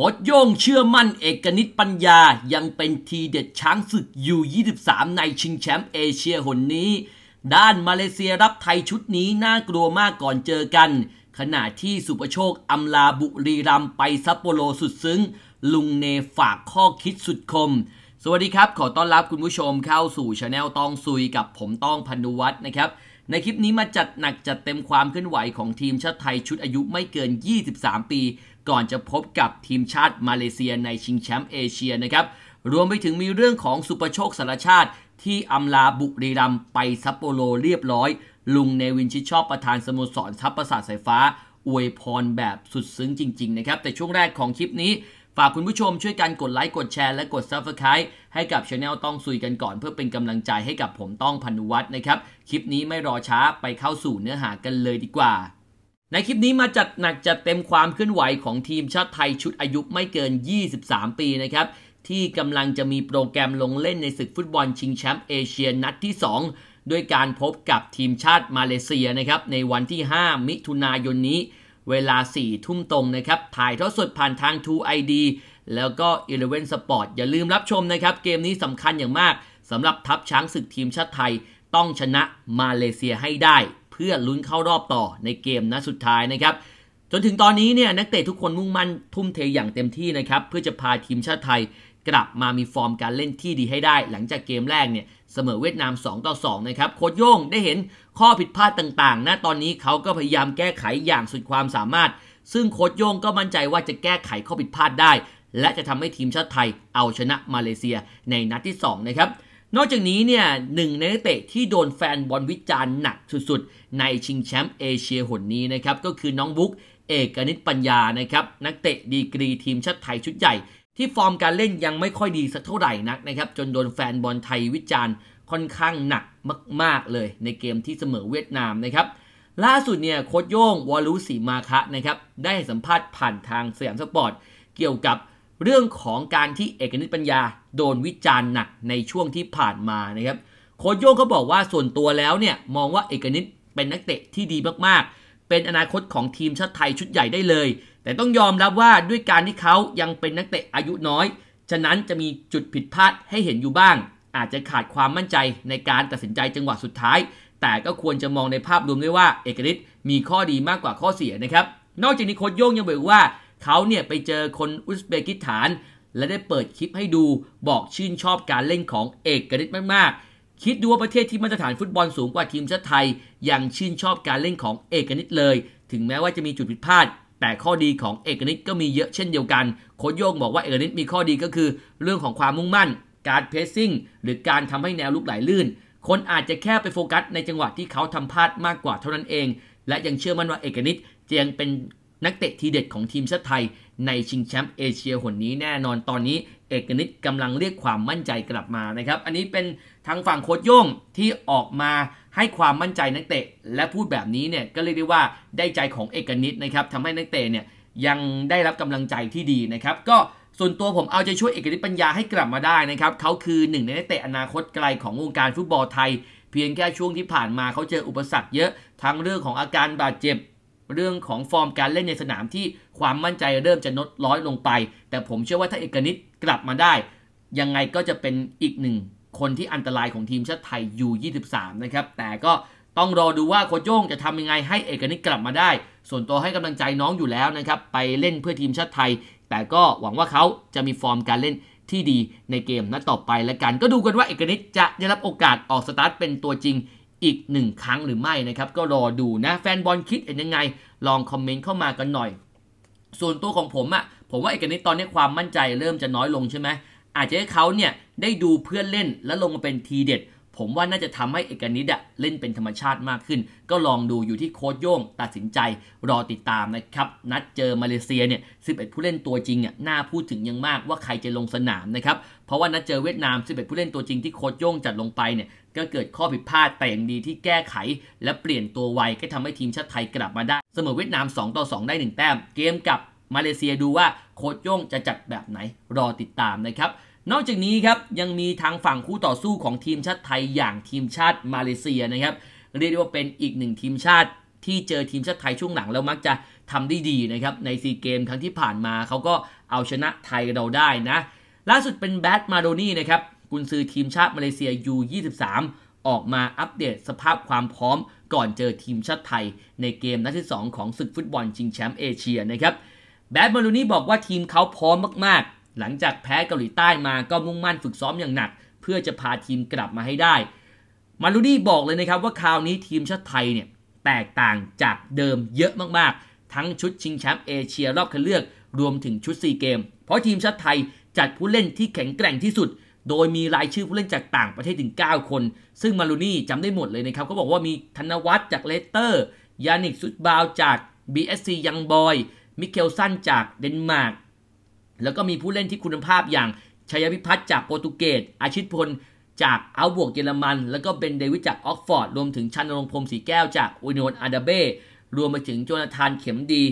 คดโย่งเชื่อมั่นเอกนิตปัญญายังเป็นทีเด็ดช้างศึกอยู่ 23 ในชิงแชมป์เอเชียหนนี้ ด้านมาเลเซียรับไทยชุดนี้น่ากลัวมากก่อนเจอกัน ขณะที่สุประโชคอำลาบุรีรัมไปซัปโปโรสุดซึ้ง ลุงเนฝากข้อคิดสุดคม สวัสดีครับ ขอต้อนรับคุณผู้ชมเข้าสู่ชาแนลตองซุยกับผมต้องพันุวัฒน์นะครับ ในคลิปนี้มาจัดหนักจัดเต็มความเคลื่อนไหวของทีมชาติไทยชุดอายุไม่เกิน 23 ปีก่อนจะพบกับทีมชาติมาเลเซียในชิงแชมป์เอเชียนะครับ รวมไปถึงมีเรื่องของสุปโชคสารชาติที่อาลาบุรีรัมไปซัปโปโรเรียบร้อย ลุงเนวินชิดชอบประธานสโมสรทัพประสาทสายฟ้า อวยพรแบบสุดซึ้งจริงๆนะครับ แต่ช่วงแรกของคลิปนี้ ฝากคุณผู้ชมช่วยกันกดไลค์ กดแชร์ และกด s u b สไคร b e ให้กับช anel ต้องซุยกันก่อน เพื่อเป็นกำลังใจให้กับผมต้องพันุวัฒนะครับคลิปนี้ไม่รอช้าไปเข้าสู่เนื้อหากันเลยดีกว่าในคลิปนี้มาจัดหนักจัดเต็มความเคลื่อนไหวของทีมชาติไทยชุดอายุไม่เกิน 23 ปีนะครับ ที่กำลังจะมีโปรแกรมลงเล่นในศึกฟุตบอล ชิงแชมป์เอเชียนัดที่ 2 ด้วยการพบกับทีมชาติมาเลเซียนะครับ ในวันที่ 5 มิถุนายนนี้ เวลา 4 ทุ่มตรงนะครับ ถ่ายทอดสดผ่านทาง2 ID แล้วก็ Eleven Sport อย่าลืมรับชมนะครับเกมนี้สำคัญอย่างมากสำหรับทัพช้างศึกทีมชาติไทยต้องชนะมาเลเซียให้ได้พื่อลุ้นเข้ารอบต่อในเกมนัดสุดท้ายนะครับ จนถึงตอนนี้เนี่ยนักเตะทุกคนมุ่งมั่นทุ่มเทอย่างเต็มที่นะครับเพื่อจะพาทีมชาติไทย กลับมามีฟอร์มการเล่นที่ดีให้ได้ หลังจากเกมแรกเนี่ยเสมอเวียดนาม2ต่อ2นะครับ โค้ชโย่งได้เห็นข้อผิดพลาดต่างๆนะตอนนี้เขาก็พยายามแก้ไขอย่างสุดความสามารถ ซึ่งโค้ชโย่งก็มั่นใจว่าจะแก้ไขข้อผิดพลาดได้ และจะทำให้ทีมชาติไทย เอาชนะมาเลเซีย ในนัดที่ 2 นะครับนอกจากนี้เนี่ยหนึ่งในนักเตะที่โดนแฟนบอลวิจารณ์หนักสุดๆ ในชิงแชมป์เอเชียหนนี้นะครับ ก็คือน้องบุ๊กเอกนิตปัญญานะครับนักเตะดีกรีทีมชาติไทยชุดใหญ่ ที่ฟอร์มการเล่นยังไม่ค่อยดีสักเท่าไหร่นักนะครับ จนโดนแฟนบอลไทยวิจารณ์ค่อนข้างหนักมากๆเลยในเกมที่เสมอเวียดนามนะครับล่าสุดเนี่ยโค้ชโย่งวอลุสีมาคะนะครับได้สัมภาษณ์ผ่านทางสยามสปอร์ตเกี่ยวกับเรื่องของการที่เอกนิตปัญญาโดนวิจารณ์หนักในช่วงที่ผ่านมานะครับโค้ชโย่งเขาบอกว่าส่วนตัวแล้วเนี่ยมองว่าเอกนิตเป็นนักเตะที่ดีมากๆ เป็นอนาคตของทีมชาติไทยชุดใหญ่ได้เลย แต่ต้องยอมรับว่าด้วยการที่เขายังเป็นนักเตะอายุน้อย ฉะนั้นจะมีจุดผิดพลาดให้เห็นอยู่บ้าง อาจจะขาดความมั่นใจในการตัดสินใจจังหวะสุดท้าย แต่ก็ควรจะมองในภาพรวมด้วยว่า เอกนิตมีข้อดีมากกว่าข้อเสียนะครับ นอกจากนี้โค้ชโย่งยังบอกว่าเขาเนี่ยไปเจอคนอุซเบกิสถาน และได้เปิดคลิปให้ดูบอกชื่นชอบการเล่นของเอกฤทธิ์มากๆ คิดดูว่าประเทศที่มาตรฐานฟุตบอลสูงกว่าทีมชาติไทยยังชื่นชอบการเล่นของเอกนิตเลย ถึงแม้ว่าจะมีจุดผิดพลาดแต่ข้อดีของเอกนิตก็มีเยอะเช่นเดียวกันโค้ชโยงบอกว่าเอกนิตมีข้อดีก็คือเรื่องของความมุ่งมั่น การเพรสซิ่ง หรือการทำให้แนวลุกไหลลื่น คนอาจจะแค่ไปโฟกัสในจังหวะที่เขาทำพลาดมากกว่าเท่านั้นเอง และยังเชื่อมั่นว่าเอกนิตยังเป็นนักเตะทีเด็ดของทีมชาติไทยในชิงแชมป์เอเชียหนนี้แน่นอนตอนนี้เอกนิตกำลังเรียกความมั่นใจกลับมานะครับอันนี้เป็นทางฝั่งโค้ชโย่งที่ออกมาให้ความมั่นใจนักเตะและพูดแบบนี้เนี่ยก็เรียกได้ว่าได้ใจของเอกนิตนะครับทำให้นักเตะเนี่ยยังได้รับกำลังใจที่ดีนะครับก็ส่วนตัวผมเอาใจช่วยเอกนิตปัญญาให้กลับมาได้นะครับเขาคือหนึ่งในนักเตะอนาคตไกลของวงการฟุตบอลไทยเพียงแค่ช่วงที่ผ่านมาเขาเจออุปสรรคเยอะทั้งเรื่องของอาการบาดเจ็บเรื่องของฟอร์มการเล่นในสนามที่ความมั่นใจเริ่มจะลดร้อยลงไป แต่ผมเชื่อว่าถ้าเอกนิตกลับมาได้ ยังไงก็จะเป็นอีกหนึ่งคนที่อันตรายของทีมชาติไทยยู23นะครับแต่ก็ต้องรอดูว่าโคโจงจะทำยังไงให้เอกนิตกลับมาได้ส่วนตัวให้กำลังใจน้องอยู่แล้วนะครับไปเล่นเพื่อทีมชาติไทย แต่ก็หวังว่าเขาจะมีฟอร์มการเล่นที่ดีในเกมนัดต่อไปและกันก็ดูกันว่าเอกนิตจะได้รับโอกาสออกสตาร์ทเป็นตัวจริงอีกหนึ่งครั้งหรือไม่นะครับก็รอดูนะแฟนบอลคิดเห็นยังไง ลองคอมเมนต์เข้ามากันหน่อย ส่วนตัวของผมอะ่ะ ผมว่าเอกนิตตอนนี้ความมั่นใจเริ่มจะน้อยลงใช่ไหม อาจจะให้เขาเนี่ยได้ดูเพื่อนเล่นแล้วลงมาเป็นทีเด็ดผมว่าน่าจะทำให้เอกนิดอะเล่นเป็นธรรมชาติมากขึ้น ก็ลองดูอยู่ที่โค้ชโย่งตัดสินใจรอติดตามนะครับ นัดเจอมาเลเซียเนี่ย11 ผู้เล่นตัวจริงเนี่ยน่าพูดถึงยังมากว่าใครจะลงสนามนะครับเพราะว่านัดเจอเวียดนาม 11 ผู้เล่นตัวจริงที่โค้ชโย่งจัดลงไปเนี่ยก็เกิดข้อผิดพลาดแต่อย่างดีที่แก้ไขและเปลี่ยนตัวไวก็ทำให้ทีมชาติไทยกลับมาได้เสมอเวียดนาม2ต่อ2ได้1แต้มเกมกับมาเลเซียดูว่าโค้ชโย่งจะจัดแบบไหนรอติดตามนะครับนอกจากนี้ครับ ยังมีทางฝั่งคู่ต่อสู้ของทีมชาติไทยอย่างทีมชาติมาเลเซียนะครับเรียกได้ว่าเป็นอีกหนึ่งทีมชาติที่เจอทีมชาติไทยช่วงหลังแล้วมักจะทำได้ดีนะครับในซีเกมครั้งที่ผ่านมาเขาก็เอาชนะไทยเราได้นะล่าสุดเป็นแบทมาโดนี่นะครับกุนซือทีมชาติมาเลเซีย U23 ออกมาอัปเดตสภาพความพร้อมก่อนเจอทีมชาติไทยในเกมนัดที่2ของศึกฟุตบอลชิงแชมป์เอเชียนะครับแบดมาโดนี่บอกว่าทีมเขาพร้อมมากหลังจากแพ้เกาหลีใต้มา ก็มุ่งมั่นฝึกซ้อมอย่างหนัก เพื่อจะพาทีมกลับมาให้ได้ มารูดี้บอกเลยนะครับ ว่าคราวนี้ทีมชาติไทยเนี่ยแตกต่างจากเดิมเยอะมากๆ ทั้งชุดชิงแชมป์เอเชียรอบคัดเลือกรวมถึงชุดซีเกม เพราะทีมชาติไทยจัดผู้เล่นที่แข็งแกร่งที่สุด โดยมีรายชื่อผู้เล่นจากต่างประเทศถึง 9 คน ซึ่งมารูนี่จำได้หมดเลยนะครับก็บอกว่ามีธนวัฒน์จากเลสเตอร์ ยานิกซุดบาวจาก BSC ยังบอย มิเคลสันจากเดนมาร์กแล้วก็มีผู้เล่นที่คุณภาพอย่าง ชัยพิพัฒน์จากโปรตุเกส อาชิตพล จากอัลบวกเยอรมัน แล้วก็เป็นเดวิดจากออกฟอร์ด รวมถึงชันนรงพรมสีแก้วจากอุนิโอนอาดาเบ้รวมไปถึงโจนาธานเข็มดี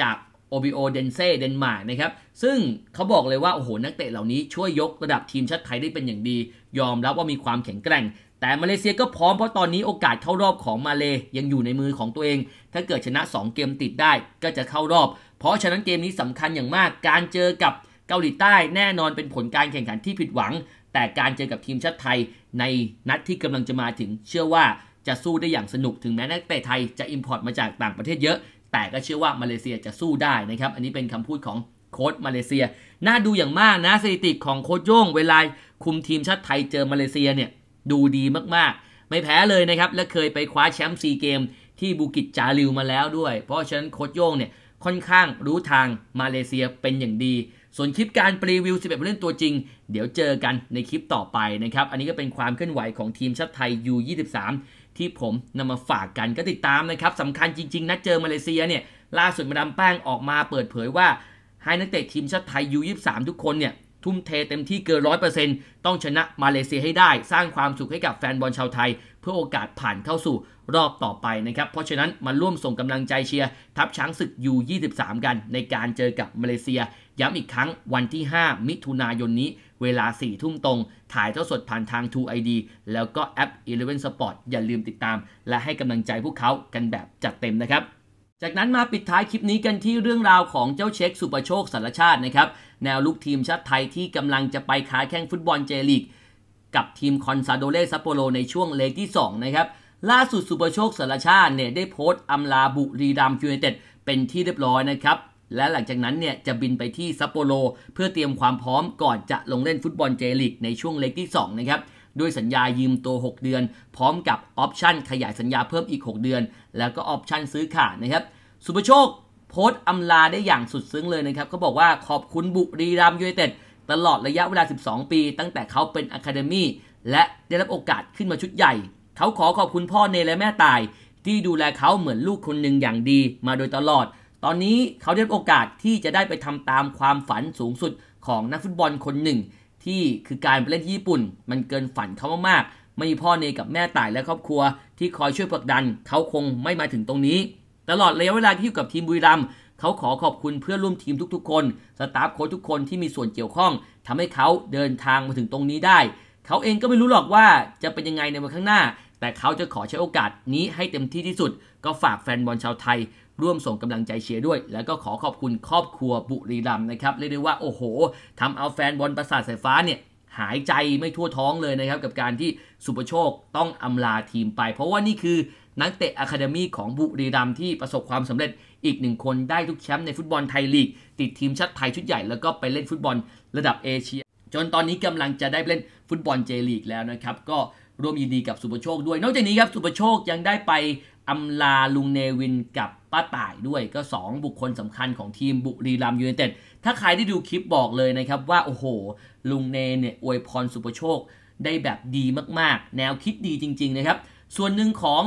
จากโอบิโอเดนเซ่เดนมาร์กนะครับ ซึ่งเขาบอกเลยว่าโอ้โหนักเตะเหล่านี้ช่วยยกระดับทีมชาติไทยได้เป็นอย่างดี ยอมรับว่ามีความแข็งแกร่ง แต่มาเลเซียก็พร้อมเพราะตอนนี้โอกาสเข้ารอบของมาเล ยังอยู่ในมือของตัวเอง ถ้าเกิดชนะ2เกมติดได้ก็จะเข้ารอบเพราะฉะนั้นเกมนี้สำคัญอย่างมาก การเจอกับเกาหลีใต้แน่นอนเป็นผลการแข่งขันที่ผิดหวัง แต่การเจอกับทีมชาติไทยในนัดที่กำลังจะมาถึงเชื่อว่าจะสู้ได้อย่างสนุก ถึงแม้นักเตะไทยจะอิมพอร์ตมาจากต่างประเทศเยอะ แต่ก็เชื่อว่ามาเลเซียจะสู้ได้นะครับ อันนี้เป็นคำพูดของโค้ชมาเลเซีย น่าดูอย่างมากนะสถิติของโค้ชโย่งเวลาคุมทีมชาติไทยเจอมาเลเซียเนี่ยดูดีมากๆ ไม่แพ้เลยนะครับ และเคยไปคว้าแชมป์ซีเกม ที่บูกิจจาริวมาแล้วด้วย เพราะฉะนั้นโค้ชโย่งเนี่ยค่อนข้างรู้ทางมาเลเซียเป็นอย่างดี ส่วนคลิปการปรีวิว 11ผู้เล่นตัวจริง เดี๋ยวเจอกันในคลิปต่อไปนะครับอันนี้ก็เป็นความเคลื่อนไหวของทีมชาติไทย U23 ที่ผมนำมาฝากกันก็ติดตามนะครับสำคัญจริงๆนะเจอมาเลเซียเนี่ยล่าสุดมาดามแป้งออกมาเปิดเผยว่าให้นักเตะทีมชาติไทย U23 ทุกคนเนี่ยทุ่มเทเต็มที่เกินร้อยเปอร์เซนต์ต้องชนะมาเลเซียให้ได้ สร้างความสุขให้กับแฟนบอลชาวไทยพื่อโอกาสผ่านเข้าสู่รอบต่อไปนะครับ เพราะฉะนั้นมาร่วมส่งกำลังใจเชียร์ทัพช้างศึก U23 กันในการเจอกับมาเลเซีย ย้ำอีกครั้งวันที่ 5 มิถุนายนนี้ เวลา 4 ทุ่มตรง ถ่ายทอดสดผ่านทาง2 ID แล้วก็แอป11 Sport อย่าลืมติดตาม และให้กำลังใจพวกเขากันแบบจัดเต็มนะครับ จากนั้นมาปิดท้ายคลิปนี้กันที่เรื่องราวของเจ้าเช็คสุประโชคสารชาตินะครับแนวลุกทีมชาติไทยที่กำลังจะไปค้าแข่งฟุตบอลเจลีกกับทีมคอนซาโดเลซัปโปโรในช่วงเลกที่2นะครับล่าสุด สุปโชคสารชาติเนี่ยได้โพสต์ อำลาบุรีรัมยูเนเต็ด เป็นที่เรียบร้อยนะครับ และหลังจากนั้นเนี่ยจะบินไปที่ซัปโปโรเพื่อเตรียมความพร้อมก่อนจะลงเล่นฟุตบอลเจลิกในช่วงเลกที่2นะครับด้วยสัญญายืมตัว 6 เดือน พร้อมกับ ออปชันขยายสัญญาเพิ่มอีก 6 เดือน แล้วก็ออปชันซื้อขาดนะครับสุปโชคโพสต์อำลาได้อย่างสุดซึ้งเลยนะครับเขาบอกว่าขอบคุณบุรีรัมยูเนเต็ดตลอดระยะเวลา 12 ปี ตั้งแต่เขาเป็นอะคาเดมี่และได้รับโอกาสขึ้นมาชุดใหญ่ เขาขอขอบคุณพ่อเนและแม่ตาย ที่ดูแลเขาเหมือนลูกคนหนึ่งอย่างดีมาโดยตลอด ตอนนี้เขาได้รับโอกาสที่จะได้ไปทำตามความฝันสูงสุดของนักฟุตบอลคนหนึ่ง ที่คือการไปเล่นที่ญี่ปุ่น มันเกินฝันเขามากๆ ไม่มีพ่อเนกับแม่ตายและครอบครัว ที่คอยช่วยผลักดันเขาคงไม่มาถึงตรงนี้ ตลอดระยะเวลาที่อยู่กับทีมบุรีรัมย์เขาขอขอบคุณเพื่อร่วมทีมทุก ๆคนสตาฟโค้ชทุกคนที่มีส่วนเกี่ยวข้อง ทำให้เขาเดินทางมาถึงตรงนี้ได้ เขาเองก็ไม่รู้หรอกว่าจะเป็นยังไงในวันข้างหน้า แต่เขาจะขอใช้โอกาสนี้ให้เต็มที่ที่สุด ก็ฝากแฟนบอลชาวไทย ร่วมส่งกำลังใจเชียร์ด้วย แล้วก็ขอขอบคุณครอบครัวบุรีรัมย์นะครับ เรียกได้ว่าโอ้โห ทำเอาแฟนบอลประสาทสายฟ้าเนี่ยหายใจไม่ทั่วท้องเลยนะครับกับการที่สุปโชคต้องอำลาทีมไป เพราะว่านี่คือนักเตะอะคาเดมี่ของบุรีรัมที่ประสบความสำเร็จอีกหนึ่งคนได้ทุกแชมป์ในฟุตบอลไทยลีก ติดทีมชาติไทยชุดใหญ่แล้วก็ไปเล่นฟุตบอลระดับเอเชีย จนตอนนี้กำลังจะได้เล่นฟุตบอลเจลีกแล้วนะครับก็ร่วมยินดีกับสุปโชคด้วย นอกจากนี้ครับสุปโชคยังได้ไปอำลาลุงเนวินกับป้าต่ายด้วยก็ 2 บุคคลสำคัญของทีมบุรีรัมยูเนเต็ดถ้าใครได้ดูคลิปบอกเลยนะครับว่าโอ้โหลุงเนเนี่ยอวยพรสุปโชคได้แบบดีมากๆ แนวคิดดีจริง ๆนะครับ ส่วนหนึ่งของ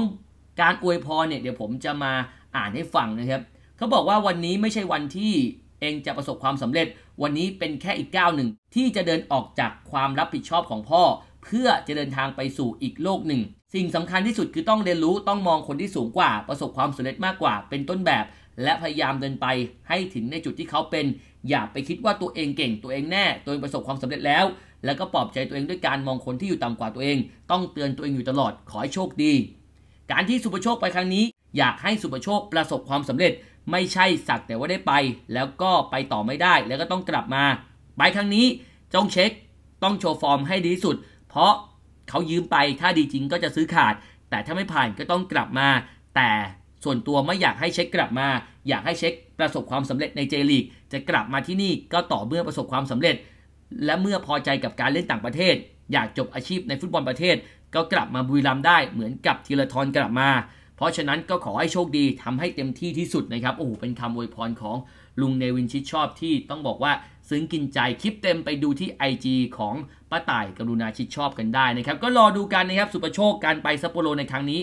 การอวยพรเนี่ยเดี๋ยวผมจะมาอ่านให้ฟังนะครับ เขาบอกว่าวันนี้ไม่ใช่วันที่เองจะประสบความสำเร็จ วันนี้เป็นแค่อีกก้าวหนึ่ง ที่จะเดินออกจากความรับผิดชอบของพ่อ เพื่อจะเดินทางไปสู่อีกโลกหนึ่ง สิ่งสำคัญที่สุดคือต้องเรียนรู้ต้องมองคนที่สูงกว่าประสบความสำเร็จมากกว่า เป็นต้นแบบและพยายามเดินไปให้ถึงในจุดที่เขาเป็น อย่าไปคิดว่าตัวเองเก่งตัวเองแน่ตัวเองประสบความสำเร็จแล้ว แล้วก็ปลอบใจตัวเองด้วยการมองคนที่อยู่ต่ำกว่าตัวเอง ต้องเตือนตัวเองอยู่ตลอดขอให้โชคดี การที่สุภโชคไปครั้งนี้อยากให้สุประโชคประสบความสำเร็จไม่ใช่ สักแต่ว่าได้ไป แล้วก็ไปต่อไม่ได้ แล้วก็ต้องกลับมา ไปครั้งนี้ต้องเช็คต้องโชว์ฟอร์มให้ดีที่สุด เพราะเขายืมไปถ้าดีจริงก็จะซื้อขาด แต่ถ้าไม่ผ่านก็ต้องกลับมา แต่ส่วนตัวไม่อยากให้เช็คกลับมา อยากให้เช็คประสบความสำเร็จในเจลีกจะกลับมาที่นี่ก็ต่อเมื่อประสบความสำเร็จ และเมื่อพอใจกับการเล่นต่างประเทศ อยากจบอาชีพในฟุตบอลประเทศ ก็กลับมาบุรีรัมย์ได้เหมือนกับทีละทอนกลับมาเพราะฉะนั้นก็ขอให้โชคดีทำให้เต็มที่ที่สุดนะครับโอ้โหเป็นคำอวยพรของลุงเนวินชิดชอบที่ต้องบอกว่าซึ้งกินใจคลิปเต็มไปดูที่ IG ของป้าต่ายกรุณาชิดชอบกันได้นะครับก็รอดูกันนะครับสุประโชค การไปซัปโปโรในครั้งนี้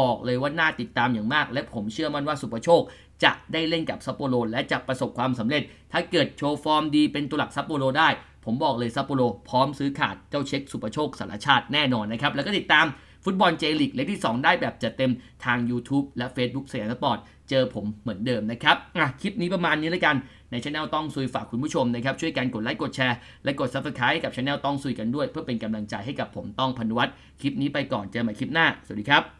บอกเลยว่าน่าติดตามอย่างมาก และผมเชื่อมั่นว่าสุประโชคจะได้เล่นกับซัปโปโรและจะประสบความสำเร็จ ถ้าเกิดโชว์ฟอร์ม ดีเป็นตัวหลักซัปโปโรได้ผมบอกเลยซัปโปโรพร้อมซื้อขาดเจ้าเช็คสุประโชคสารชาติแน่นอนนะครับแล้วก็ติดตามฟุตบอลเจลิกเล็กที่ 2 ได้แบบจัดเต็มทาง YouTube และ Facebook สยามสปอร์ตเจอผมเหมือนเดิมนะครับอ่ะคลิปนี้ประมาณนี้แล้วกัน ในช anel ต้องซุยฝากคุณผู้ชมนะครับ ช่วยกันกดไลค์กดแชร์และกด Subscribe กับช anel ต้องซุยกันด้วยเพื่อเป็นกำลังใจให้กับผมต้องพันวัตคลิปนี้ไปก่อนเจอใหม่คลิปหน้าสวัสดีครับ